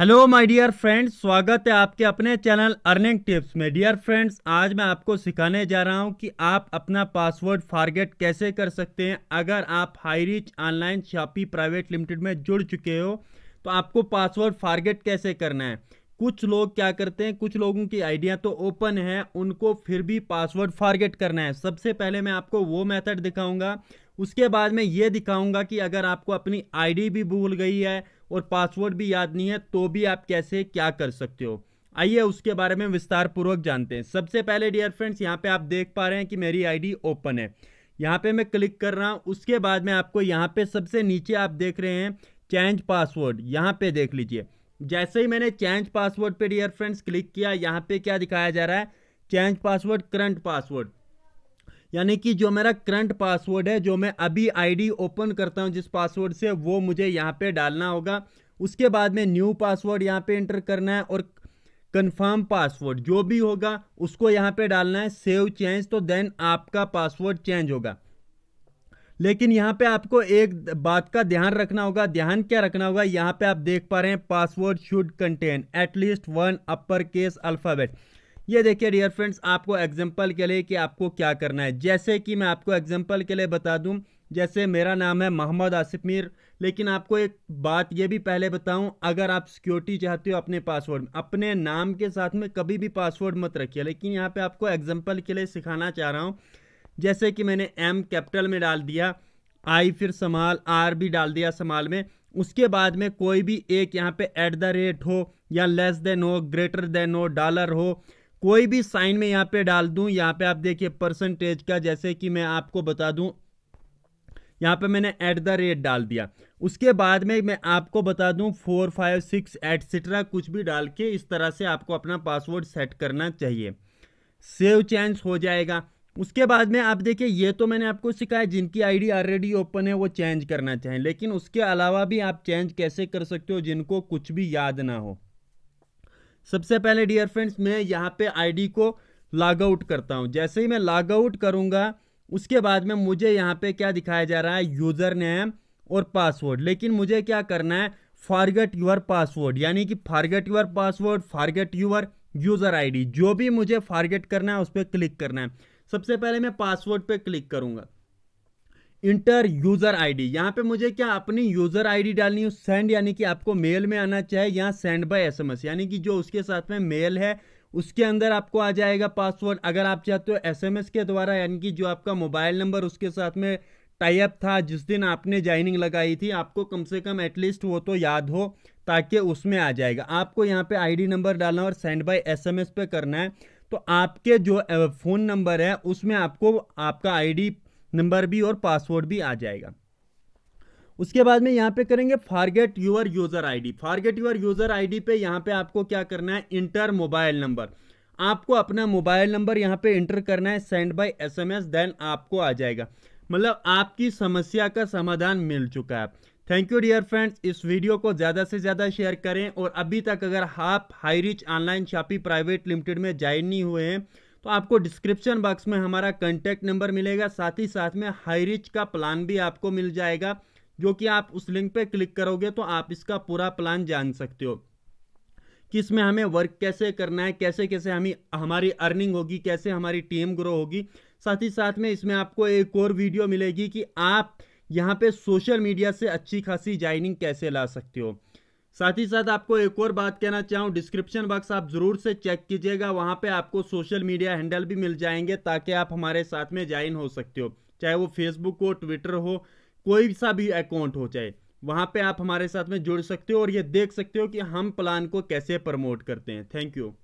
hello my dear friends स्वागत है आपके अपने चैनल अर्निंग टिप्स में डियर फ्रेंड्स आज मैं आपको सिखाने जा रहा हूं कि आप अपना पासवर्ड फारगेट कैसे कर सकते हैं अगर आप High Reach Online Shoppe Private Limited में जुड़ चुके हो तो आपको पासवर्ड फारगेट कैसे करना है कुछ लोग क्या करते हैं कुछ लोगों की आइडिया तो ओपन है उनको फिर भी पासवर्ड फारगेट करना है सबसे पहले मैं आपको वो मैथड दिखाऊँगा उसके बाद मैं ये दिखाऊँगा कि अगर आपको अपनी आई भी भूल गई है और पासवर्ड भी याद नहीं है तो भी आप कैसे क्या कर सकते हो आइए उसके बारे में विस्तार पूर्वक जानते हैं सबसे पहले डियर फ्रेंड्स यहाँ पे आप देख पा रहे हैं कि मेरी आईडी ओपन है यहाँ पे मैं क्लिक कर रहा हूँ उसके बाद में आपको यहाँ पे सबसे नीचे आप देख रहे हैं चेंज पासवर्ड यहाँ पे देख लीजिए जैसे ही मैंने चेंज पासवर्ड पे डियर फ्रेंड्स क्लिक किया यहाँ पे क्या दिखाया जा रहा है चेंज पासवर्ड करंट पासवर्ड यानी कि जो मेरा करंट पासवर्ड है जो मैं अभी आईडी ओपन करता हूँ जिस पासवर्ड से वो मुझे यहाँ पे डालना होगा उसके बाद में न्यू पासवर्ड यहाँ पे इंटर करना है और कन्फर्म पासवर्ड जो भी होगा उसको यहाँ पे डालना है सेव चेंज तो देन आपका पासवर्ड चेंज होगा लेकिन यहाँ पे आपको एक बात का ध्यान रखना होगा ध्यान क्या रखना होगा यहाँ पे आप देख पा रहे हैं password should contain at least one upper case alphabet ये देखिए डियर फ्रेंड्स आपको एग्जाम्पल के लिए कि आपको क्या करना है जैसे कि मैं आपको एग्जाम्पल के लिए बता दूँ जैसे मेरा नाम है मोहम्मद आसिफ मीर लेकिन आपको एक बात ये भी पहले बताऊं अगर आप सिक्योरिटी चाहते हो अपने पासवर्ड में अपने नाम के साथ में कभी भी पासवर्ड मत रखिए लेकिन यहाँ पे आपको एग्जांपल के लिए सिखाना चाह रहा हूँ जैसे कि मैंने एम कैपिटल में डाल दिया आई फिर समाल आर भी डाल दिया समाल में उसके बाद में कोई भी एक यहाँ पर एट द रेट हो या लेस देन हो ग्रेटर देन हो डॉलर हो कोई भी साइन में यहाँ पे डाल दूँ यहाँ पे आप देखिए परसेंटेज का जैसे कि मैं आपको बता दूँ यहाँ पे मैंने एट द रेट डाल दिया उसके बाद में मैं आपको बता दूँ फोर फाइव सिक्स एटसेट्रा कुछ भी डाल के इस तरह से आपको अपना पासवर्ड सेट करना चाहिए सेव चेंज हो जाएगा उसके बाद में आप देखिए ये तो मैंने आपको सिखाया जिनकी आईडी ऑलरेडी ओपन है वो चेंज करना चाहें लेकिन उसके अलावा भी आप चेंज कैसे कर सकते हो जिनको कुछ भी याद ना हो सबसे पहले डियर फ्रेंड्स मैं यहाँ पे आईडी को लॉग आउट करता हूँ जैसे ही मैं लॉग आउट करूँगा उसके बाद में मुझे यहाँ पे क्या दिखाया जा रहा है यूज़र नेम और पासवर्ड लेकिन मुझे क्या करना है फारगेट यूर पासवर्ड यानी कि forget your password forget your user I जो भी मुझे फारगेट करना है उस पर क्लिक करना है सबसे पहले मैं पासवर्ड पर क्लिक करूँगा इंटर यूज़र आईडी यहाँ पे मुझे क्या अपनी यूज़र आईडी डालनी है सेंड यानी कि आपको मेल में आना चाहिए यहाँ सेंड बाय एसएमएस यानी कि जो उसके साथ में मेल है उसके अंदर आपको आ जाएगा पासवर्ड अगर आप चाहते हो एसएमएस के द्वारा यानी कि जो आपका मोबाइल नंबर उसके साथ में टाइप था जिस दिन आपने ज्वाइनिंग लगाई थी आपको कम से कम एटलीस्ट वो तो याद हो ताकि उसमें आ जाएगा आपको यहाँ पे आईडी नंबर डालना और सेंड बाय एसएमएस पे करना है तो आपके जो फ़ोन नंबर है उसमें आपको आपका आईडी नंबर भी और पासवर्ड भी आ जाएगा उसके बाद में यहाँ पे करेंगे forget your user ID forget your user ID पे यहाँ पे आपको क्या करना है इंटर मोबाइल नंबर आपको अपना मोबाइल नंबर यहाँ पे इंटर करना है सेंड बाय एसएमएस देन आपको आ जाएगा मतलब आपकी समस्या का समाधान मिल चुका है थैंक यू डियर फ्रेंड्स इस वीडियो को ज़्यादा से ज़्यादा शेयर करें और अभी तक अगर आप High Reach Online Shoppe Private Limited में ज्वाइन नहीं हुए हैं तो आपको डिस्क्रिप्शन बॉक्स में हमारा कॉन्टैक्ट नंबर मिलेगा साथ ही साथ में हाई रिच का प्लान भी आपको मिल जाएगा जो कि आप उस लिंक पर क्लिक करोगे तो आप इसका पूरा प्लान जान सकते हो कि इसमें हमें वर्क कैसे करना है कैसे कैसे हमें हमारी अर्निंग होगी कैसे हमारी टीम ग्रो होगी साथ ही साथ में इसमें आपको एक और वीडियो मिलेगी कि आप यहाँ पे सोशल मीडिया से अच्छी खासी जाइनिंग कैसे ला सकते हो साथ ही साथ आपको एक और बात कहना चाहूँ डिस्क्रिप्शन बॉक्स आप ज़रूर से चेक कीजिएगा वहाँ पे आपको सोशल मीडिया हैंडल भी मिल जाएंगे ताकि आप हमारे साथ में ज्वाइन हो सकते हो चाहे वो फेसबुक हो ट्विटर हो कोई सा भी अकाउंट हो चाहे वहाँ पे आप हमारे साथ में जुड़ सकते हो और ये देख सकते हो कि हम प्लान को कैसे प्रमोट करते हैं थैंक यू